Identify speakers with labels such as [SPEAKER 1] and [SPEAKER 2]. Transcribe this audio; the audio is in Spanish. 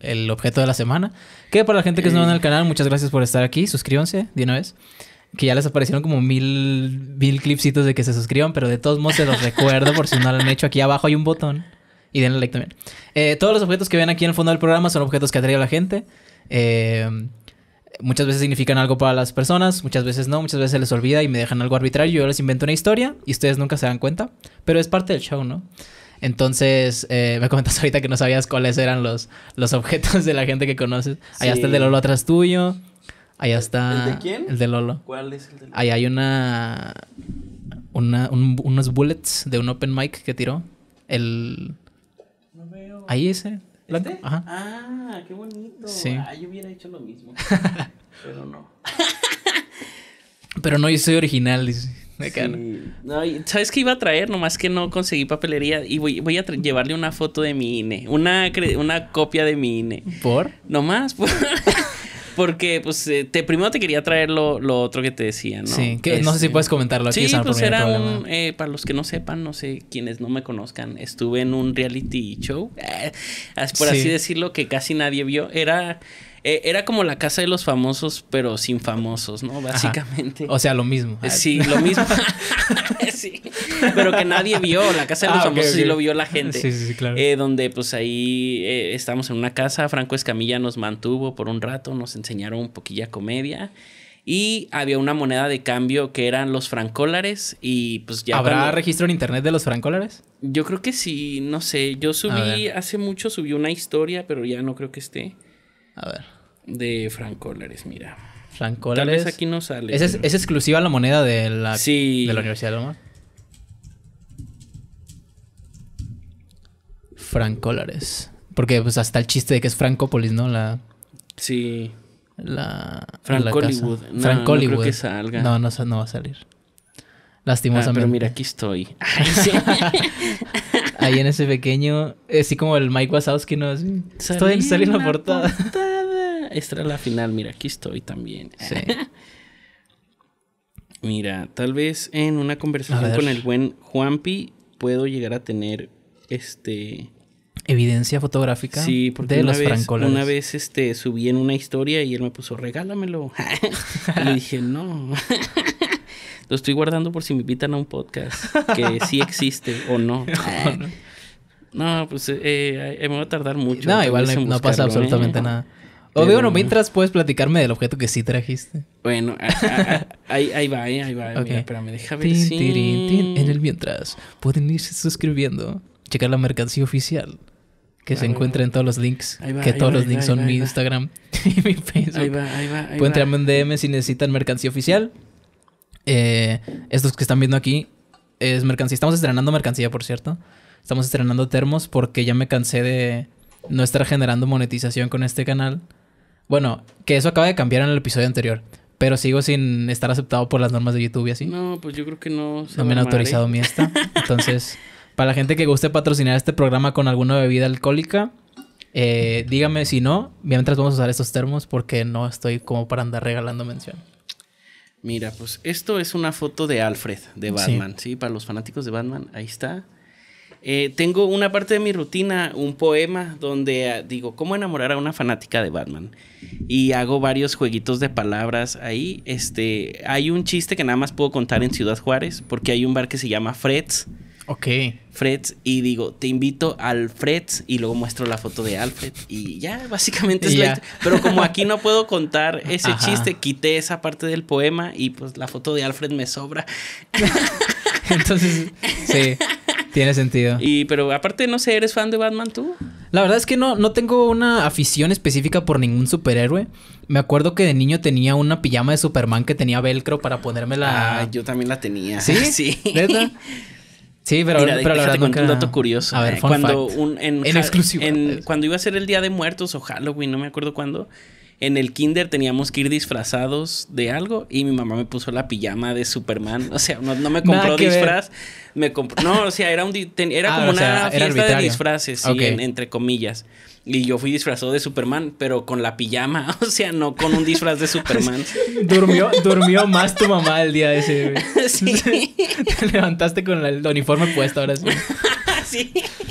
[SPEAKER 1] el objeto de la semana. Que para la gente que es nueva en el canal, muchas gracias por estar aquí. Suscríbanse de una vez. Que ya les aparecieron como mil, mil clipsitos de que se suscriban, pero de todos modos se los recuerdo por si no lo han hecho. Aquí abajo hay un botón y denle like también. Eh, todos los objetos que ven aquí en el fondo del programa son objetos que atrae la gente. Eh, muchas veces significan algo para las personas, muchas veces no, muchas veces se les olvida y me dejan algo arbitrario. Yo les invento una historia y ustedes nunca se dan cuenta, pero es parte del show, ¿no? Entonces, eh, me comentas ahorita que no sabías cuáles eran los, los objetos de la gente que conoces. Allá está el de Lolo atrás tuyo. Allá está. ¿El de quién? El de Lolo. ¿Cuál es el de Lolo? Ahí hay una. unos bullets de un open mic que tiró. El. No veo. Ahí ese. ¿Este? Ajá. Ah,
[SPEAKER 2] qué bonito. Sí. Ah, yo hubiera hecho lo mismo.
[SPEAKER 1] pero no. pero no, yo soy original, dice.
[SPEAKER 2] No, sabes qué iba a traer? Nomás que no conseguí papelería. Y voy, a llevarle una foto de mi INE. Una, una copia de mi INE. ¿Por? Nomás. porque, pues, eh, te, primero te quería traer lo, otro que te decía, ¿no? Sí, que no sé si este, puedes comentarlo aquí. Sí, pues era eh, para los que no sepan, no sé, quienes no me conozcan, estuve en un reality show. Ah, por así decirlo, que casi nadie vio. Era... Eh, era como la casa de los famosos, pero sin famosos, ¿no? Básicamente.
[SPEAKER 1] O sea, lo mismo. Eh, ah, sí, lo mismo. sí. Pero que nadie vio. La casa de los ah, famosos sí lo vio la gente. Sí, sí, sí claro.
[SPEAKER 2] Eh, donde pues ahí estamos en una casa. Franco Escamilla nos mantuvo por un rato. Nos enseñaron un poquilla comedia. Y había una moneda de cambio que eran los francólares y pues ya... ¿Habrá
[SPEAKER 1] registro en internet de los francólares?
[SPEAKER 2] Yo creo que sí, no sé. Yo subí, hace mucho subí una historia, pero ya no creo que esté. A ver. De Frank Collares, mira. Frank Collares. aquí no sale. ¿Es,
[SPEAKER 1] exclusiva la moneda de la, de la Universidad de Loma? Frank Collares. Porque pues hasta el chiste de que es Francópolis, ¿no? La... Sí. La... Frank Hollywood. No, Frank no No, no, va a salir. Lastimosamente. Ah, pero mira, aquí estoy. Ahí en ese pequeño, así eh, como el Mike Wazowski, ¿no? es. estoy en la portada esta era la final, mira, aquí estoy también. Sí.
[SPEAKER 2] mira, tal vez en una conversación con el buen Juanpi puedo llegar a tener este
[SPEAKER 1] evidencia fotográfica de una los vez, Una
[SPEAKER 2] vez este, subí en una historia y él me puso, regálamelo. y le dije, no. Lo estoy guardando por si me invitan a un podcast, que sí existe o no. no, pues eh, eh, me va a tardar mucho. No, igual no, pasa ¿eh? absolutamente nada. O bueno, mientras
[SPEAKER 1] puedes platicarme del objeto que sí trajiste. Bueno, ahí, va, eh, ahí va. Ok. Pero espérame, deja ver En el mientras, pueden irse suscribiendo, checar la mercancía oficial, que se encuentra en todos los links, que todos los links son mi Instagram y mi Facebook. Ahí va, ahí va, pueden entrarme en DM si necesitan mercancía oficial. Eh, estos que están viendo aquí es mercancía. Estamos estrenando mercancía, por cierto. Estamos estrenando termos porque ya me cansé de no estar generando monetización con este canal. Bueno, que eso acaba de cambiar en el episodio anterior. Pero sigo sin estar aceptado por las normas de YouTube y así.
[SPEAKER 2] No, pues yo creo que no. Se no me han autorizado mi esta. Entonces,
[SPEAKER 1] para la gente que guste patrocinar este programa con alguna bebida alcohólica, eh, dígame si no. Mientras vamos a usar estos termos porque no estoy como para andar regalando mención.
[SPEAKER 2] Mira, pues esto es una foto de Alfred, de Batman. ¿sí? para los fanáticos de Batman, ahí está. Eh, tengo una parte de mi rutina, un poema donde ah, digo, ¿cómo enamorar a una fanática de Batman? Y hago varios jueguitos de palabras ahí. Este, hay un chiste que nada más puedo contar en Ciudad Juárez, porque hay un bar que se llama Freds. Ok. Freds, y digo, te invito al Freds, y luego muestro la foto de Alfred, y ya, básicamente es Pero como aquí no puedo contar ese chiste, quité esa parte del poema, y pues la foto de Alfred me sobra. Entonces, sí.
[SPEAKER 1] Tiene sentido.
[SPEAKER 2] Y, pero aparte, no sé, ¿eres fan de Batman tú?
[SPEAKER 1] La verdad es que no, no tengo una afición específica por ningún superhéroe. Me acuerdo que de niño tenía una pijama de Superman que tenía velcro para ponérmela. Ah, yo también la tenía. ¿Sí? Sí. ¿Verdad? Sí, pero, pero la verdad un dato curioso. A ver, cuando Un,
[SPEAKER 2] en, exclusivo. cuando iba a ser el Día de Muertos o Halloween, no me acuerdo cuándo, en el kinder teníamos que ir disfrazados de algo y mi mamá me puso la pijama de Superman. O sea, no, me compró disfraz. Me No, o sea, era, un era ah, como una fiesta de disfraces, entre comillas. Y yo fui disfrazado de Superman, pero con la pijama, o sea, no con un disfraz de Superman. durmió,
[SPEAKER 1] durmió más tu mamá el día de ese. Te levantaste con el uniforme puesto ahora sí.
[SPEAKER 2] sí.